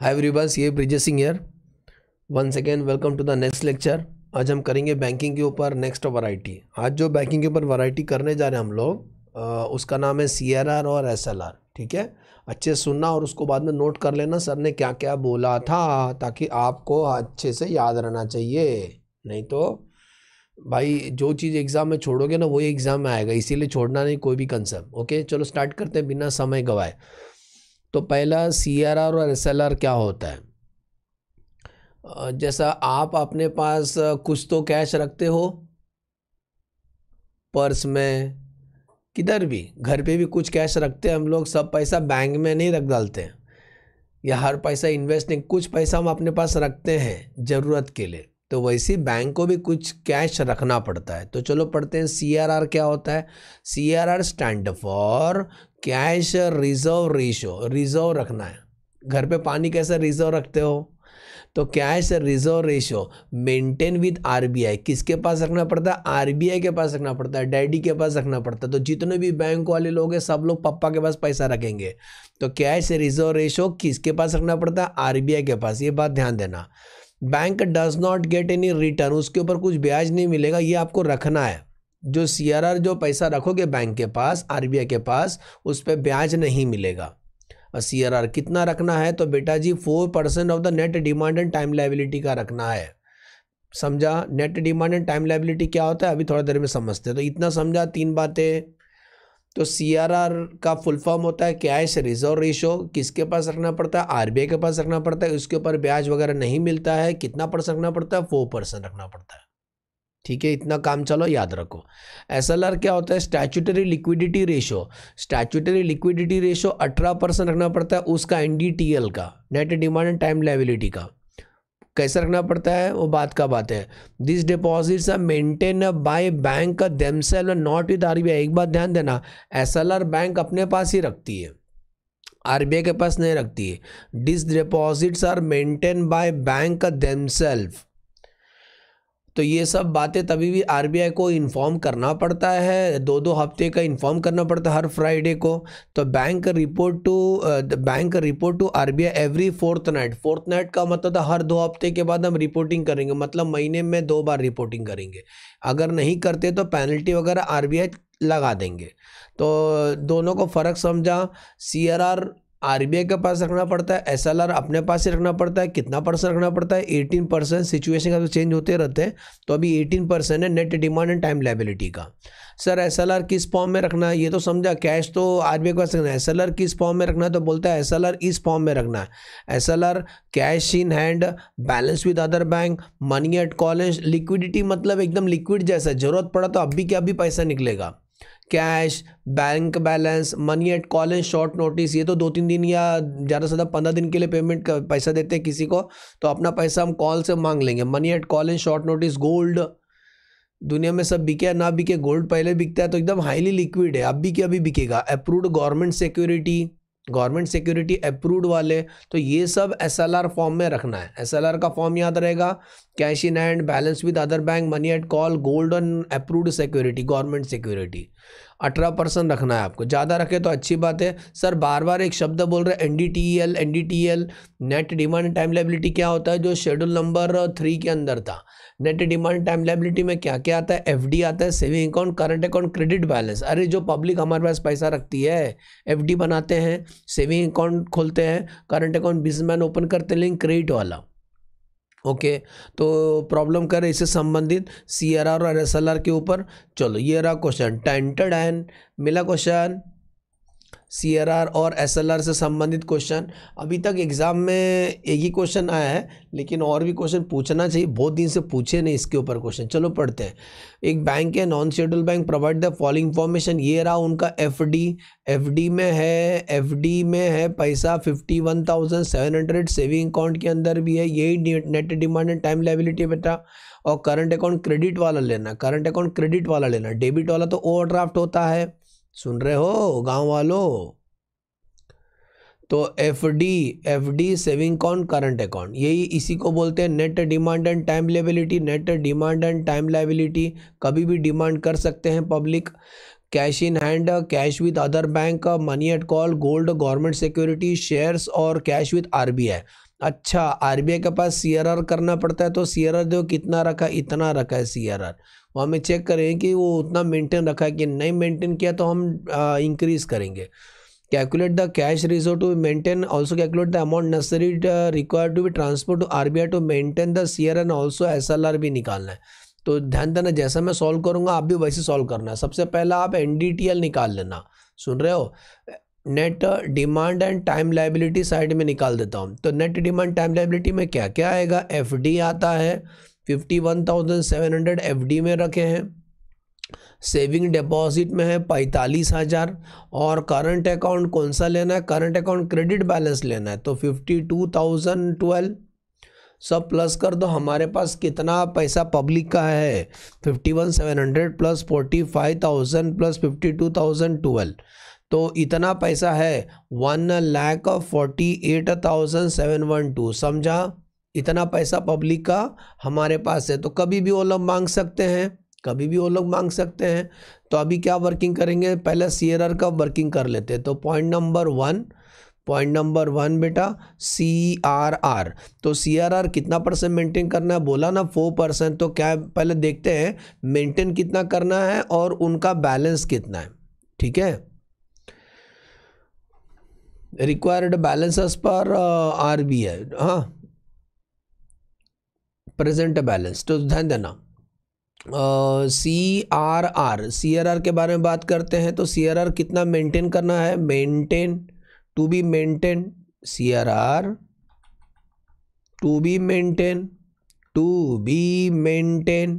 हाय everybody ये Brijesh Singh here one second welcome to the next lecture आज हम करेंगे बैंकिंग के ऊपर नेक्स्ट वैरायटी आज जो बैंकिंग के ऊपर वैरायटी करने जा रहे हैं हम लोग उसका नाम है सी और एस ठीक है अच्छे सुनना और उसको बाद में नोट कर लेना सर ने क्या क्या बोला था ताकि आपको अच्छे से याद रहना चाहिए नहीं तो भाई जो चीज़ एग्ज़ाम में छोड़ोगे ना वही एग्ज़ाम में आएगा इसीलिए छोड़ना नहीं कोई भी कंसेप्ट ओके चलो स्टार्ट करते हैं बिना समय गवाए तो पहला सी और एस क्या होता है जैसा आप अपने पास कुछ तो कैश रखते हो पर्स में किधर भी घर पे भी कुछ कैश रखते हैं हम लोग सब पैसा बैंक में नहीं रख डालते हैं या हर पैसा इन्वेस्ट नहीं कुछ पैसा हम अपने पास रखते हैं ज़रूरत के लिए तो वैसे बैंक को भी कुछ कैश रखना पड़ता है तो चलो पढ़ते हैं सी आर आर क्या होता है C R R stand for cash reserve ratio reserve रखना है घर पे पानी कैसे रिजर्व रखते हो तो cash reserve ratio maintain with RBI किसके पास रखना पड़ता है आरबीआई के पास रखना पड़ता है डैडी के पास रखना पड़ता है तो जितने भी बैंक वाले लोग हैं सब लोग पप्पा के पास पैसा रखेंगे तो कैश रिजर्व रेशो किसके पास रखना पड़ता है आरबीआई के पास ये बात ध्यान देना bank does not get any return उसके ऊपर कुछ ब्याज नहीं मिलेगा ये आपको रखना है जो सी जो पैसा रखोगे बैंक के पास आर के पास उस पर ब्याज नहीं मिलेगा और सी कितना रखना है तो बेटा जी four percent of the net demand and time liability का रखना है समझा net demand and time liability क्या होता है अभी थोड़ा देर में समझते हैं तो इतना समझा तीन बातें तो सी का फुल फॉर्म होता है कैश रिजर्व रेशो किसके पास रखना पड़ता है आर के पास रखना पड़ता है उसके ऊपर ब्याज वगैरह नहीं मिलता है कितना परसेंट रखना पड़ता है फोर परसेंट रखना पड़ता है ठीक है इतना काम चलो याद रखो एस क्या होता है statutory liquidity ratio statutory liquidity ratio अठारह परसेंट रखना पड़ता है उसका एन का net demand and time liability का कैसे रखना पड़ता है वो बात का बात है this deposits are maintain by bank self not with R एक बात ध्यान देना एस बैंक अपने पास ही रखती है आर के पास नहीं रखती है this deposits are maintain by bank self तो ये सब बातें तभी भी आरबीआई को इन्फॉर्म करना पड़ता है दो दो हफ्ते का इन्फॉर्म करना पड़ता है हर फ्राइडे को तो bank report to bank report to RBI every fortnight fortnight का मतलब था हर दो हफ्ते के बाद हम रिपोर्टिंग करेंगे मतलब महीने में दो बार रिपोर्टिंग करेंगे अगर नहीं करते तो पेनल्टी वगैरह आर लगा देंगे तो दोनों को फ़र्क समझा सी आर आर आर के पास रखना पड़ता है एस अपने पास ही रखना पड़ता है कितना परसेंट रखना पड़ता है एटीन परसेंट सिचुएशन का तो चेंज होते रहते हैं तो अभी एटीन परसेंट है net demand and time liability का सर एस किस फॉर्म में रखना है ये तो समझा कैश तो आर के पास रखना है एस किस फॉर्म में रखना है तो बोलता है एस इस फॉर्म में रखना है S cash in hand balance with other bank money at college liquidity मतलब एकदम लिक्विड जैसा ज़रूरत पड़ा तो अभी क्या अभी पैसा निकलेगा cash bank balance money at call and short notice ये तो दो तीन दिन या ज़्यादा से ज़्यादा पंद्रह दिन के लिए पेमेंट का पैसा देते हैं किसी को तो अपना पैसा हम कॉल से मांग लेंगे money at call and short notice gold दुनिया में सब बिके या ना बिके गोल्ड पहले बिकता है तो एकदम हाईली लिक्विड है अब भी क्या अभी बिकेगा approved government security government security approved वाले तो ये सब एसएलआर फॉर्म में रखना है एसएलआर का फॉर्म याद रहेगा cash in hand balance with other bank money at call gold approved security government security अठारह परसेंट रखना है आपको ज़्यादा रखे तो अच्छी बात है सर बार बार एक शब्द बोल रहे हैं N D T L N D T L net demand time liability क्या होता है जो शेड्यूल नंबर थ्री के अंदर था नेट डिमांड टाइम लाइबिलिटी में क्या क्या आता है एफ डी आता है saving account current account credit balance अरे जो पब्लिक हमारे पास पैसा रखती है एफ डी बनाते हैं सेविंग अकाउंट खोलते हैं करंट अकाउंट बिजनेस ओपन करते लेकिन क्रेडिट वाला ओके तो प्रॉब्लम कर इससे संबंधित सी आर आर और एस एल आर के ऊपर चलो ये रहा क्वेश्चन टेंटेड एंड मिला क्वेश्चन सी और एस से संबंधित क्वेश्चन अभी तक एग्ज़ाम में एक ही क्वेश्चन आया है लेकिन और भी क्वेश्चन पूछना चाहिए बहुत दिन से पूछे नहीं इसके ऊपर क्वेश्चन चलो पढ़ते हैं एक बैंक है non schedule bank provide the following information ये रहा उनका एफ डी में है एफ में है पैसा fifty one thousand seven hundred saving account के अंदर भी है यही net demand and time liability बेटा और करंट अकाउंट क्रेडिट वाला लेना करंट अकाउंट क्रेडिट वाला लेना डेबिट वाला तो ओवर होता है सुन रहे हो गांव वालों तो F D F D saving account current account यही इसी को बोलते हैं net demand and time liability net demand and time liability कभी भी डिमांड कर सकते हैं public cash in hand cash with other bank money at call gold government security shares और कैश विद आरबीआई अच्छा आरबीआई के पास सीआरआर करना पड़ता है तो सीआरआर जो कितना रखा इतना रखा है सीआरआर वो हमें चेक करें कि वो उतना मेंटेन रखा है कि नहीं मेंटेन किया तो हम इंक्रीज़ करेंगे calculate the cash reserve to maintain also calculate the amount necessary required to be transport to R to maintain the C R and also S L R भी निकालना है तो ध्यान देना जैसा मैं सॉल्व करूँगा आप भी वैसे सॉल्व करना है सबसे पहला आप एन डी टी एल निकाल लेना सुन रहे हो net demand and time liability side में निकाल देता हूँ तो नेट डिमांड टाइम लाइबिलिटी में क्या क्या आएगा एफ आता है fifty one thousand seven hundred F D में रखे हैं सेविंग डिपॉजिट में है पैंतालीस हज़ार और करंट अकाउंट कौन सा लेना है करंट अकाउंट क्रेडिट बैलेंस लेना है तो फिफ्टी टू थाउजेंड ट्वेल्व सब प्लस कर दो हमारे पास कितना पैसा पब्लिक का है fifty one seven hundred plus forty five thousand plus fifty two thousand twelve तो इतना पैसा है one lakh forty eight thousand seven one two समझा इतना पैसा पब्लिक का हमारे पास है तो कभी भी वो लोग मांग सकते हैं कभी भी वो लोग मांग सकते हैं तो अभी क्या वर्किंग करेंगे पहले सी का वर्किंग कर लेते हैं तो point number one point number one बेटा सी आर आर तो सी आर आर कितना परसेंट मेंटेन करना है बोला ना फोर परसेंट तो क्या पहले देखते हैं मेंटेन कितना करना है और उनका बैलेंस कितना है ठीक है required balance as per uh, RBI हाँ present balance तो ध्यान देना C R R C R R के बारे में बात करते हैं तो सी आर आर कितना मेंटेन करना है maintain to be maintain C R R to be maintain to be maintain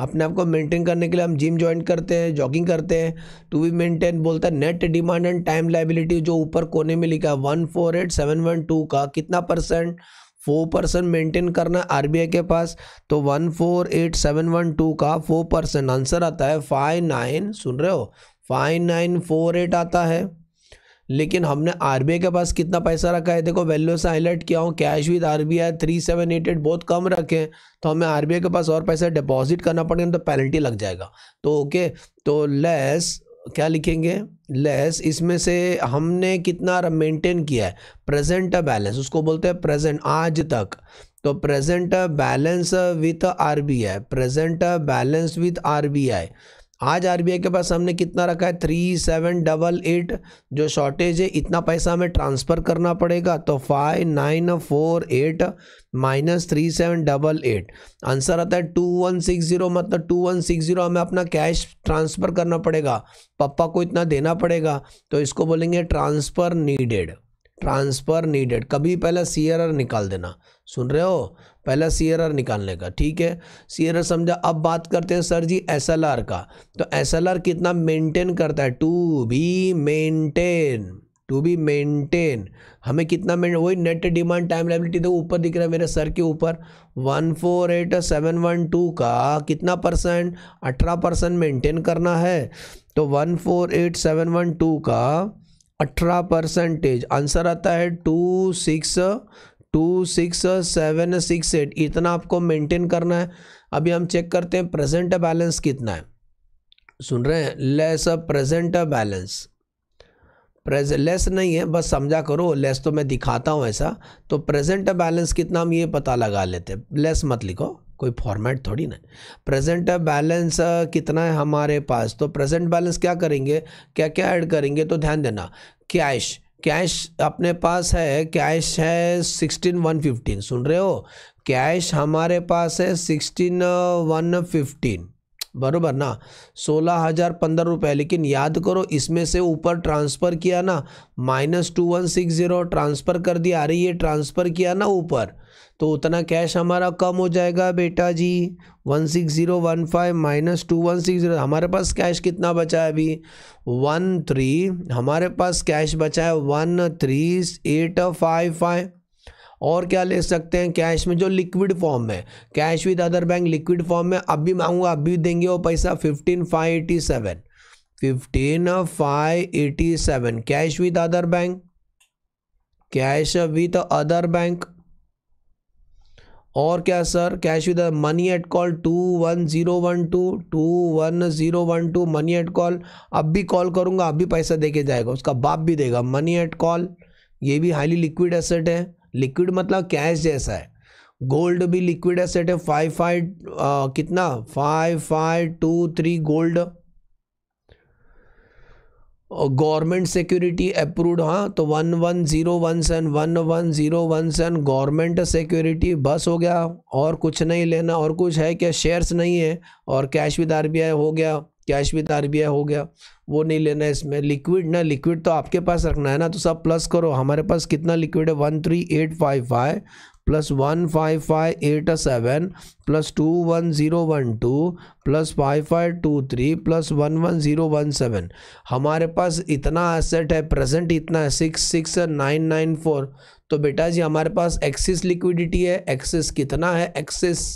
अपने आप को मेंटेन करने के लिए हम जिम ज्वाइन करते हैं जॉगिंग करते हैं टू बी मेंटेन बोलता है net demand and time liability जो ऊपर कोने में लिखा है one four eight seven one two का कितना परसेंट फोर परसेंट मेंटेन करना आर के पास तो one four eight seven one two का फोर परसेंट आंसर आता है फाइव नाइन सुन रहे हो फाइव नाइन फोर एट आता है लेकिन हमने आर के पास कितना पैसा रखा है देखो वैल्यू से हाईलाइट किया हूँ cash with R B I three seven eight eight बहुत कम रखे तो हमें आर के पास और पैसा डिपॉजिट करना पड़ेगा तो पेनल्टी लग जाएगा तो ओके तो लेस क्या लिखेंगे लेस इसमें से हमने कितना मेंटेन किया है प्रेजेंट बैलेंस उसको बोलते हैं प्रेजेंट आज तक तो present balance with R B I present balance with R B I आज आरबीआई के पास हमने कितना रखा है थ्री सेवन डबल एट जो शॉर्टेज है इतना पैसा हमें ट्रांसफ़र करना पड़ेगा तो five nine four eight minus three seven double eight answer आता है टू वन सिक्स ज़ीरो मतलब टू वन सिक्स ज़ीरो हमें अपना कैश ट्रांसफ़र करना पड़ेगा पप्पा को इतना देना पड़ेगा तो इसको बोलेंगे ट्रांसफ़र नीडेड ट्रांसफ़र नीडेड कभी पहले सी आर निकाल देना सुन रहे हो पहला सी आर निकालने का ठीक है सी आर समझा अब बात करते हैं sir ji S L R का तो एस एल आर कितना मेंटेन करता है to be maintain to be maintain हमें कितना मेंटेन वही नेट डिमांड टाइम लाइबिलिटी तो ऊपर दिख रहा है मेरे सर के ऊपर one four eight seven one two का कितना परसेंट अठारह परसेंट मेंटेन करना है तो one four eight seven one two का अठारह परसेंटेज आंसर आता है two six two six seven six eight इतना आपको मेंटेन करना है अभी हम चेक करते हैं प्रेजेंट बैलेंस कितना है सुन रहे हैं लेस प्रेजेंट बैलेंस प्रेज लेस नहीं है बस समझा करो लेस तो मैं दिखाता हूँ ऐसा तो प्रेजेंट बैलेंस कितना हम ये पता लगा लेते हैं लेस मत लिखो कोई फॉर्मेट थोड़ी ना प्रेजेंट बैलेंस uh, कितना है हमारे पास तो प्रेजेंट बैलेंस क्या करेंगे क्या क्या ऐड करेंगे तो ध्यान देना कैश कैश अपने पास है कैश है सिक्सटीन वन फिफ्टीन सुन रहे हो कैश हमारे पास है सिक्सटीन वन फिफ्टीन बरोबर ना सोलह हज़ार पंद्रह रुपये लेकिन याद करो इसमें से ऊपर ट्रांसफ़र किया ना minus two one six zero transfer कर दिया अरे ये ट्रांसफ़र किया ना ऊपर तो उतना कैश हमारा कम हो जाएगा बेटा जी one six zero one five minus two one six zero हमारे पास कैश कितना बचा है अभी वन थ्री हमारे पास कैश बचा है one three eight five five और क्या ले सकते हैं कैश में जो लिक्विड फॉर्म में cash with other bank liquid form में अब भी मांगूंगा अब भी देंगे वो पैसा fifteen five eighty seven fifteen five eighty seven cash with other bank cash with other bank और क्या sir cash with money at call two one zero one two two one zero one two money at call अब भी call करूँगा अब भी पैसा दे के जाएगा उसका बाप भी देगा मनी एट कॉल ये भी हाईली लिक्विड एसेट है लिक्विड मतलब कैश जैसा है गोल्ड भी लिक्विड एसेट है फाइव फाइव कितना five five two three gold government security approved हाँ तो one one zero one seven one one zero one seven government security बस हो गया और कुछ नहीं लेना और कुछ है क्या शेयर्स नहीं है और कैश विद आर हो गया कैश विद आर हो गया वो नहीं लेना इसमें लिक्विड ना लिक्विड तो आपके पास रखना है ना तो सब प्लस करो हमारे पास कितना लिक्विड है one three eight five five plus one five five eight seven plus two one zero one two plus five five two three plus one one zero one seven हमारे पास इतना एसेट है present इतना है six six nine nine four तो बेटा जी हमारे पास एक्सिस लिक्विडिटी है एक्सिस कितना है एक्सिस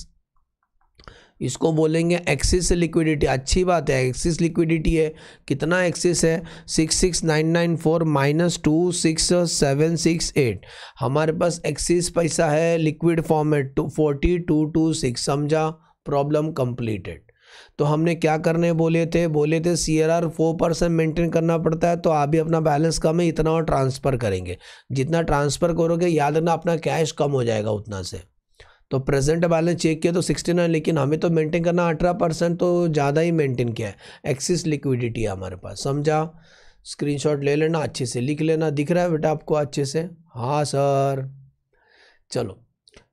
इसको बोलेंगे एक्सिस लिक्विडिटी अच्छी बात है एक्सिस लिक्विडिटी है कितना एक्सिस है six six nine nine four minus two six seven six eight हमारे पास एक्सिस पैसा है liquid form two forty two two six समझा प्रॉब्लम कंप्लीटेड तो हमने क्या करने बोले थे बोले थे C R R four percent maintain करना पड़ता है तो आप भी अपना बैलेंस कम है इतना और ट्रांसफ़र करेंगे जितना ट्रांसफ़र करोगे याद रखना अपना कैश कम हो जाएगा उतना से तो प्रेजेंट बैलेंस चेक किया तो सिक्सटी नाइन लेकिन हमें तो मेंटेन करना अठारह परसेंट तो ज़्यादा ही मेंटेन किया है एक्सिस लिक्विडिटी है हमारे पास समझा स्क्रीनशॉट ले लेना अच्छे से लिख लेना दिख रहा है बेटा आपको अच्छे से हाँ सर चलो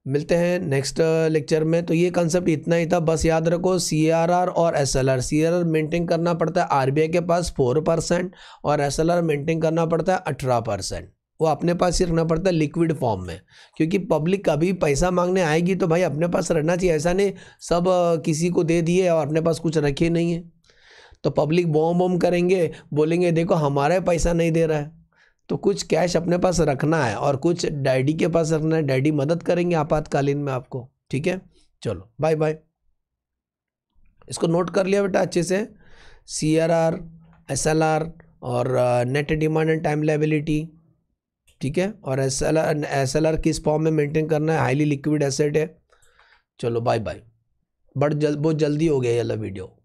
मिलते हैं नेक्स्ट लेक्चर uh, में तो ये कंसेप्ट इतना ही था बस याद रखो सी आर आर और S L R C R R करना पड़ता है आर बी आई के पास फोर परसेंट और एस एल आर करना पड़ता है अठारह परसेंट वो अपने पास ही रखना पड़ता है लिक्विड फॉर्म में क्योंकि पब्लिक कभी पैसा मांगने आएगी तो भाई अपने पास रहना चाहिए ऐसा नहीं सब किसी को दे दिए और अपने पास कुछ रखे नहीं है तो पब्लिक बॉम बॉम करेंगे बोलेंगे देखो हमारा पैसा नहीं दे रहा है तो कुछ कैश अपने पास रखना है और कुछ डैडी के पास रखना है डैडी मदद करेंगे आपातकालीन में आपको ठीक है चलो बाय बाय इसको नोट कर लिया बेटा अच्छे से C R R S L R और net demand and time liability ठीक है और S L R S L R किस फॉर्म में मेंटेन करना है हाईली लिक्विड एसेट है चलो बाय बाय बट जल बहुत जल्दी हो गया ये वाला वीडियो